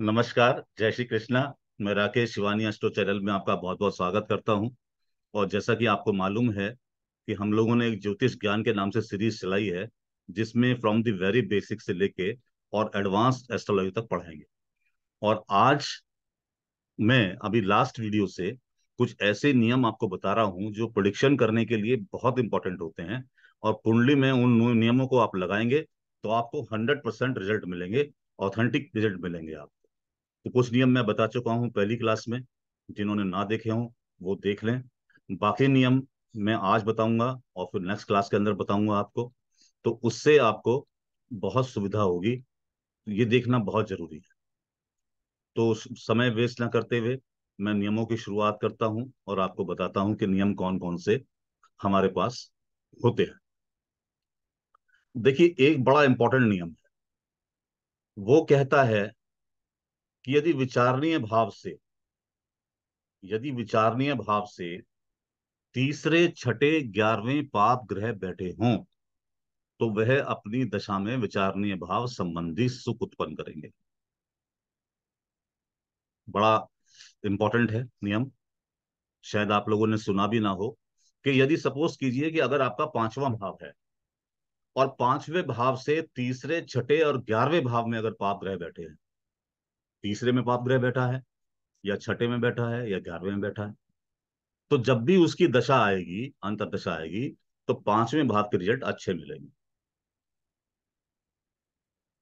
नमस्कार जय श्री कृष्णा मैं राकेश शिवानी अस्टो चैनल में आपका बहुत बहुत स्वागत करता हूं और जैसा कि आपको मालूम है कि हम लोगों ने एक ज्योतिष ज्ञान के नाम से सीरीज चलाई है जिसमें फ्रॉम दी वेरी बेसिक से लेके और एडवांस एस्ट्रोलॉजी तक पढ़ाएंगे और आज मैं अभी लास्ट वीडियो से कुछ ऐसे नियम आपको बता रहा हूँ जो प्रोडिक्शन करने के लिए बहुत इंपॉर्टेंट होते हैं और कुंडली में उन नियमों को आप लगाएंगे तो आपको हंड्रेड परसेंट रिजल्ट मिलेंगे ऑथेंटिक रिजल्ट मिलेंगे आप तो कुछ नियम मैं बता चुका हूं पहली क्लास में जिन्होंने ना देखे हों वो देख लें बाकी नियम मैं आज बताऊंगा और फिर नेक्स्ट क्लास के अंदर बताऊंगा आपको तो उससे आपको बहुत सुविधा होगी ये देखना बहुत जरूरी है तो समय वेस्ट ना करते हुए मैं नियमों की शुरुआत करता हूं और आपको बताता हूं कि नियम कौन कौन से हमारे पास होते हैं देखिए एक बड़ा इंपॉर्टेंट नियम है वो कहता है कि यदि विचारणीय भाव से यदि विचारणीय भाव से तीसरे छठे ग्यारहवें पाप ग्रह बैठे हों तो वह अपनी दशा में विचारणीय भाव संबंधी सुख उत्पन्न करेंगे बड़ा इंपॉर्टेंट है नियम शायद आप लोगों ने सुना भी ना हो कि यदि सपोज कीजिए कि अगर आपका पांचवा भाव है और पांचवें भाव से तीसरे छठे और ग्यारहवें भाव में अगर पाप ग्रह बैठे हैं तीसरे में पाप ग्रह बैठा है या छठे में बैठा है या ग्यारहवें में बैठा है तो जब भी उसकी दशा आएगी दशा आएगी तो पांचवें भाव के रिजल्ट अच्छे मिलेंगे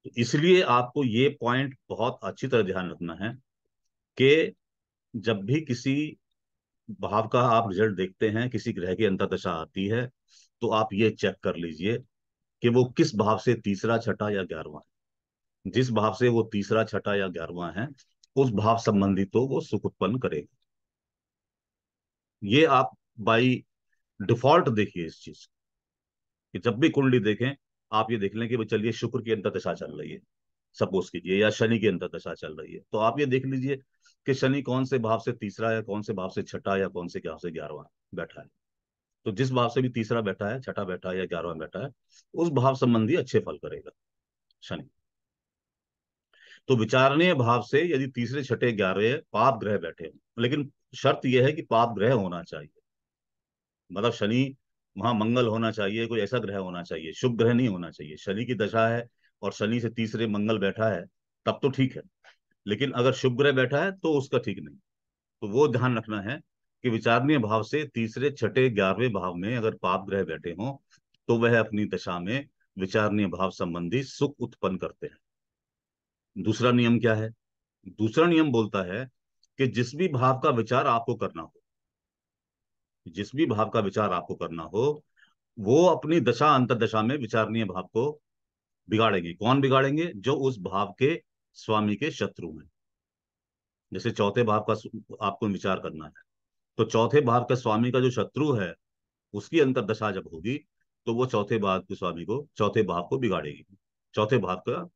तो इसलिए आपको ये पॉइंट बहुत अच्छी तरह ध्यान रखना है कि जब भी किसी भाव का आप रिजल्ट देखते हैं किसी ग्रह की अंतरदशा आती है तो आप ये चेक कर लीजिए कि वो किस भाव से तीसरा छठा या ग्यारहवा है जिस भाव से वो तीसरा छठा या ग्यारहवा है उस भाव संबंधी तो वो सुख उत्पन्न करेगा ये आप बाई डिफॉल्ट देखिए इस चीज कि जब भी कुंडली देखें आप ये देख लें कि चलिए शुक्र की दशा चल रही है सपोज कीजिए या शनि की दशा चल रही है तो आप ये देख लीजिए कि शनि कौन से भाव से तीसरा या कौन से भाव से छठा या कौन से भाव से ग्यारहवा बैठा है तो जिस भाव से भी तीसरा बैठा है छठा बैठा है या ग्यारहवा बैठा है उस भाव संबंधी अच्छे फल करेगा शनि तो विचारणीय भाव से यदि तीसरे छठे ग्यारहवें पाप ग्रह बैठे हैं लेकिन शर्त यह है कि पाप ग्रह होना चाहिए मतलब शनि वहां मंगल होना चाहिए कोई ऐसा ग्रह होना चाहिए शुभ ग्रह नहीं होना चाहिए शनि की दशा है और शनि से तीसरे मंगल बैठा है तब तो ठीक है लेकिन अगर शुभ ग्रह बैठा है तो उसका ठीक नहीं तो वो ध्यान रखना है कि विचारणीय भाव से तीसरे छठे ग्यारहवें भाव में अगर पाप ग्रह बैठे हों तो वह अपनी दशा में विचारणीय भाव संबंधी सुख उत्पन्न करते हैं दूसरा नियम क्या है दूसरा नियम बोलता है कि जिस भी भाव का विचार आपको करना हो जिस भी भाव का विचार आपको करना हो वो अपनी दशा अंतरदशा में विचारणीय भाव को बिगाड़ेंगे कौन बिगाड़ेंगे जो उस भाव के स्वामी के शत्रु हैं जैसे चौथे भाव का आपको विचार करना है तो चौथे भाव के स्वामी का जो शत्रु है उसकी अंतरदशा जब होगी तो वो चौथे भाव के स्वामी को चौथे भाव को बिगाड़ेगी चौथे भाव का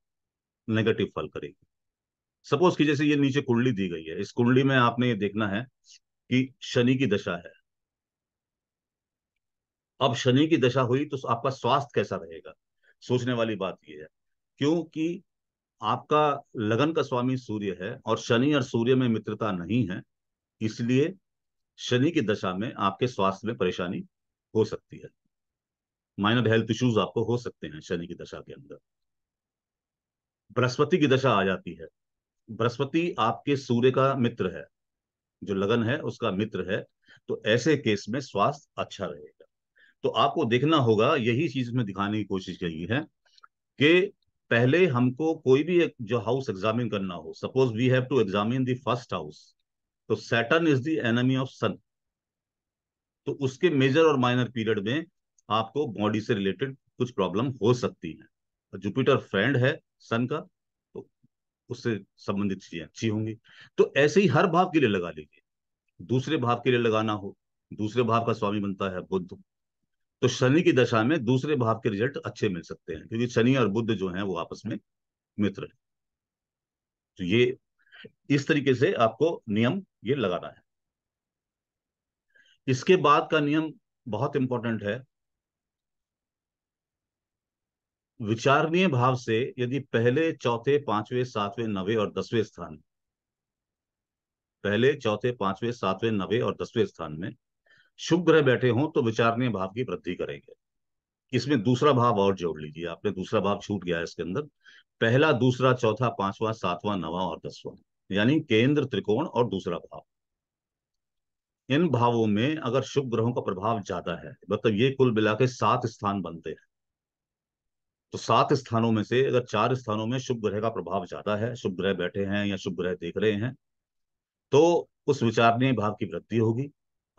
नेगेटिव फल करेगी सपोज कि जैसे ये नीचे कुंडली दी गई है इस कुंडली में आपने ये देखना है कि शनि की दशा है अब शनि की दशा हुई तो आपका स्वास्थ्य कैसा रहेगा सोचने वाली बात यह है क्योंकि आपका लगन का स्वामी सूर्य है और शनि और सूर्य में मित्रता नहीं है इसलिए शनि की दशा में आपके स्वास्थ्य में परेशानी हो सकती है माइनर हेल्थ इश्यूज आपको हो सकते हैं शनि की दशा के अंदर बृहस्पति की दशा आ जाती है बृहस्पति आपके सूर्य का मित्र है जो लगन है उसका मित्र है तो ऐसे केस में स्वास्थ्य अच्छा रहेगा तो आपको देखना होगा यही चीज में दिखाने की कोशिश की है कि पहले हमको कोई भी एक जो हाउस एग्जामिन करना हो suppose we have to examine the first house तो Saturn is the enemy of sun तो उसके मेजर और माइनर पीरियड में आपको बॉडी से रिलेटेड कुछ प्रॉब्लम हो सकती है जुपिटर फ्रेंड है सन का तो उससे संबंधित चीजें अच्छी होंगी तो ऐसे ही हर भाव के लिए लगा लीजिए दूसरे भाव के लिए लगाना हो दूसरे भाव का स्वामी बनता है बुद्ध तो शनि की दशा में दूसरे भाव के रिजल्ट अच्छे मिल सकते हैं क्योंकि शनि और बुद्ध जो हैं वो आपस में मित्र हैं तो ये इस तरीके से आपको नियम ये लगाना है इसके बाद का नियम बहुत इंपॉर्टेंट है विचारणीय भाव से यदि पहले चौथे पांचवें सातवें नवे और दसवें स्थान पहले चौथे पांचवें सातवें नवे और दसवें स्थान में शुभ ग्रह बैठे हों तो विचारणीय भाव की वृद्धि करेंगे इसमें दूसरा भाव और जोड़ लीजिए आपने दूसरा भाव छूट गया है इसके अंदर पहला दूसरा चौथा पांचवा सातवां नवा और दसवां यानी केंद्र त्रिकोण और दूसरा भाव इन भावों में अगर शुभ ग्रहों का प्रभाव ज्यादा है मतलब ये कुल मिला के सात स्थान बनते हैं तो सात स्थानों में से अगर चार स्थानों में शुभ ग्रह का प्रभाव ज्यादा है शुभ ग्रह बैठे हैं या शुभ ग्रह देख रहे हैं तो उस विचारणीय भाव की वृद्धि होगी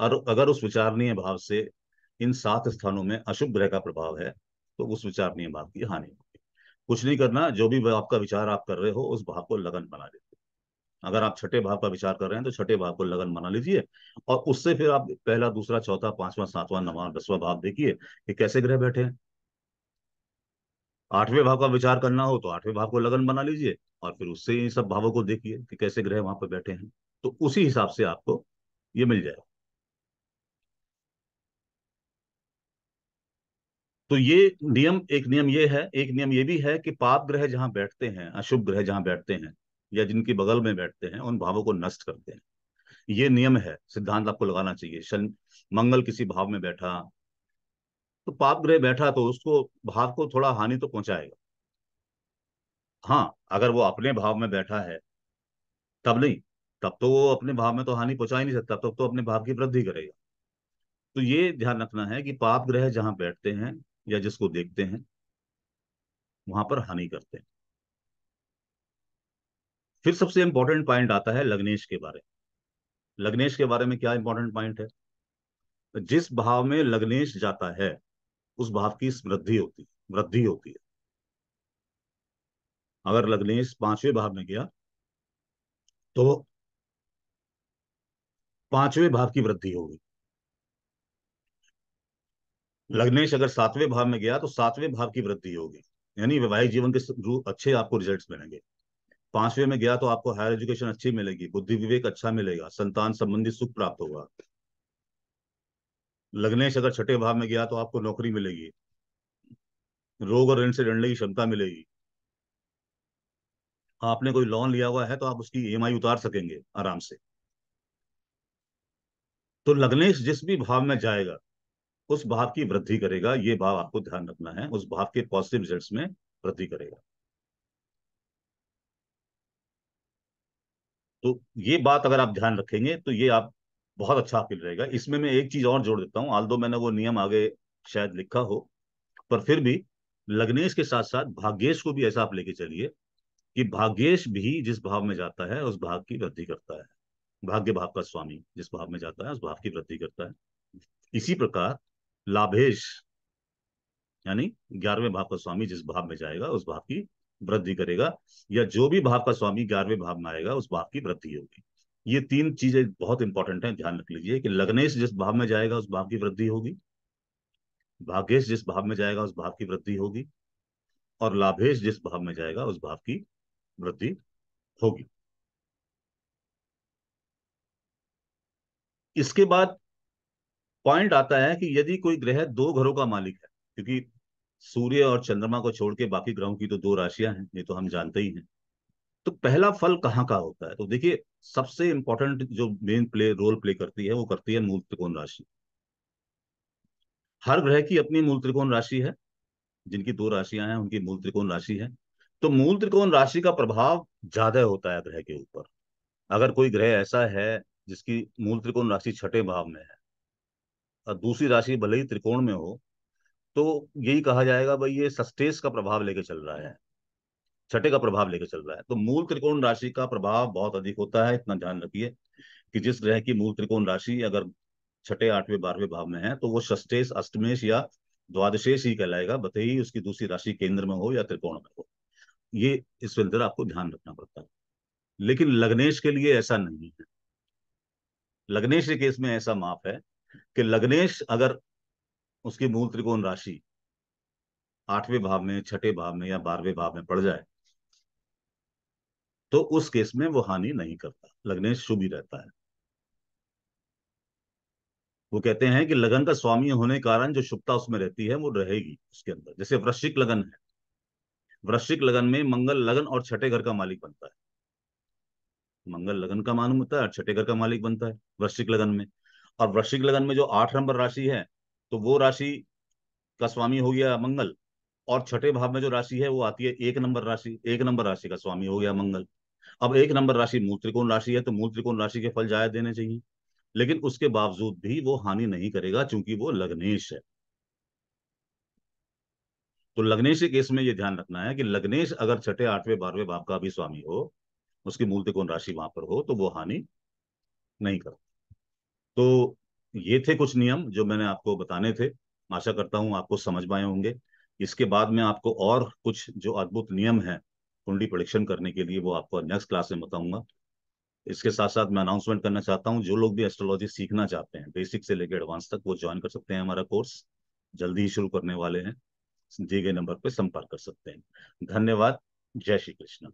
और अगर उस विचारणीय भाव से इन सात स्थानों में अशुभ ग्रह का प्रभाव है तो उस विचारणीय भाव की हानि होगी कुछ नहीं करना जो भी आपका विचार आप कर रहे हो उस भाव को लगन बना देते अगर आप छठे भाव का विचार कर रहे हैं तो छठे भाव को लगन बना लीजिए और उससे फिर आप पहला दूसरा चौथा पांचवा सातवां नवा दसवां भाव देखिए कि कैसे ग्रह बैठे हैं आठवें भाव का विचार करना हो तो आठवें भाव को लगन बना लीजिए और फिर उससे इन सब भावों को देखिए कि कैसे ग्रह वहां पर बैठे हैं तो उसी हिसाब से आपको ये मिल जाएगा तो ये नियम एक नियम ये है एक नियम ये भी है कि पाप ग्रह जहां बैठते हैं अशुभ ग्रह जहां बैठते हैं या जिनके बगल में बैठते हैं उन भावों को नष्ट करते हैं ये नियम है सिद्धांत आपको लगाना चाहिए शन मंगल किसी भाव में बैठा तो पाप ग्रह बैठा तो उसको भाव को थोड़ा हानि तो पहुंचाएगा हाँ अगर वो अपने भाव में बैठा है तब नहीं तब तो वो अपने भाव में तो हानि पहुंचा ही नहीं सकता तब तो, अपने भाव की वृद्धि करेगा तो ये ध्यान रखना है कि पाप ग्रह जहां बैठते हैं या जिसको देखते हैं वहां पर हानि करते हैं फिर सबसे इंपॉर्टेंट पॉइंट आता है लग्नेश के बारे में लग्नेश के बारे में क्या इंपॉर्टेंट पॉइंट है जिस भाव में लग्नेश जाता है उस भाव की वृद्धि होती है वृद्धि होती है अगर लग्नेश पांचवें भाव में गया तो पांचवें भाव की वृद्धि होगी लग्नेश अगर सातवें भाव में गया तो सातवें भाव की वृद्धि होगी यानी वैवाहिक जीवन के अच्छे आपको रिजल्ट्स मिलेंगे पांचवें में गया तो आपको हायर एजुकेशन अच्छी मिलेगी बुद्धि विवेक अच्छा मिलेगा संतान संबंधी सुख प्राप्त होगा लग्नेश अगर छठे भाव में गया तो आपको नौकरी मिलेगी रोग और ऋण से लड़ने की क्षमता मिलेगी आपने कोई लोन लिया हुआ है तो आप उसकी ई e उतार सकेंगे आराम से तो लग्नेश जिस भी भाव में जाएगा उस भाव की वृद्धि करेगा ये भाव आपको ध्यान रखना है उस भाव के पॉजिटिव रिजल्ट में वृद्धि करेगा तो ये बात अगर आप ध्यान रखेंगे तो ये आप बहुत अच्छा अपील रहेगा इसमें मैं एक चीज और जोड़ देता हूँ आल दो मैंने वो नियम आगे शायद लिखा हो पर फिर भी लग्नेश के साथ साथ भाग्येश को भी ऐसा आप लेके चलिए कि भाग्येश भी जिस भाव में जाता है उस भाग की वृद्धि करता है भाग्य भाव का स्वामी जिस भाव में जाता है उस भाव की वृद्धि करता है इसी प्रकार लाभेश यानी ग्यारहवें भाव का स्वामी जिस भाव में जाएगा उस भाव की वृद्धि करेगा या जो भी भाव का स्वामी ग्यारहवें भाव में आएगा उस भाव की वृद्धि होगी ये तीन चीजें बहुत इंपॉर्टेंट हैं ध्यान रख लीजिए कि लग्नेश जिस भाव में जाएगा उस भाव की वृद्धि होगी भाग्येश जिस भाव में जाएगा उस भाव की वृद्धि होगी और लाभेश जिस भाव में जाएगा उस भाव की वृद्धि होगी इसके बाद पॉइंट आता है कि यदि कोई ग्रह दो घरों का मालिक है क्योंकि सूर्य और चंद्रमा को छोड़ के बाकी ग्रहों की तो दो राशियां हैं ये तो हम जानते ही हैं तो पहला फल कहाँ का होता है तो देखिए सबसे इंपॉर्टेंट जो मेन प्ले रोल प्ले करती है वो करती है मूल त्रिकोण राशि हर ग्रह की अपनी मूल त्रिकोण राशि है जिनकी दो राशियां हैं उनकी मूल त्रिकोण राशि है तो मूल त्रिकोण राशि का प्रभाव ज्यादा होता है ग्रह के ऊपर अगर कोई ग्रह ऐसा है जिसकी मूल त्रिकोण राशि छठे भाव में है और दूसरी राशि भले ही त्रिकोण में हो तो यही कहा जाएगा भाई ये सस्टेस का प्रभाव लेके चल रहा है छठे का प्रभाव लेकर चल रहा है तो मूल त्रिकोण राशि का प्रभाव बहुत अधिक होता है इतना ध्यान रखिए कि जिस ग्रह की मूल त्रिकोण राशि अगर छठे आठवें बारहवें भाव में है तो वो षष्टेश अष्टमेश या द्वादशेश ही कहलाएगा बते ही उसकी दूसरी राशि केंद्र में हो या त्रिकोण में हो ये इस अंदर आपको ध्यान रखना पड़ता है लेकिन लग्नेश के लिए ऐसा नहीं है लग्नेश के केस में ऐसा माप है कि लग्नेश अगर उसकी मूल त्रिकोण राशि आठवें भाव में छठे भाव में या बारहवें भाव में पड़ जाए तो उस केस में वो हानि नहीं करता लगने शुभ ही रहता है वो कहते हैं कि लगन का स्वामी होने के कारण जो शुभता उसमें रहती है वो रहेगी उसके अंदर जैसे वृश्चिक लगन है वृश्चिक लगन में मंगल लगन और छठे घर का मालिक बनता है मंगल लगन का मालूम होता है और छठे घर का मालिक बनता है वृश्चिक लगन में और वृश्चिक लगन में जो आठ नंबर राशि है तो वो राशि का स्वामी हो गया मंगल और छठे भाव में जो राशि है वो आती है एक नंबर राशि एक नंबर राशि का स्वामी हो गया मंगल अब एक नंबर राशि मूल त्रिकोण राशि है तो मूल त्रिकोण राशि के फल जायज देने चाहिए लेकिन उसके बावजूद भी वो हानि नहीं करेगा चूंकि वो लग्नेश है तो लग्नेश के केस में ये ध्यान रखना है कि लग्नेश अगर छठे आठवें बारहवें बाप का भी स्वामी हो उसकी मूल त्रिकोण राशि वहां पर हो तो वो हानि नहीं करता तो ये थे कुछ नियम जो मैंने आपको बताने थे आशा करता हूं आपको समझ पाए होंगे इसके बाद में आपको और कुछ जो अद्भुत नियम हैं कुंडली प्रोडिक्शन करने के लिए वो आपको नेक्स्ट क्लास में बताऊंगा इसके साथ साथ मैं अनाउंसमेंट करना चाहता हूँ जो लोग भी एस्ट्रोलॉजी सीखना चाहते हैं बेसिक से लेकर एडवांस तक वो ज्वाइन कर सकते हैं हमारा कोर्स जल्दी ही शुरू करने वाले हैं दिए गए नंबर पर संपर्क कर सकते हैं धन्यवाद जय श्री कृष्ण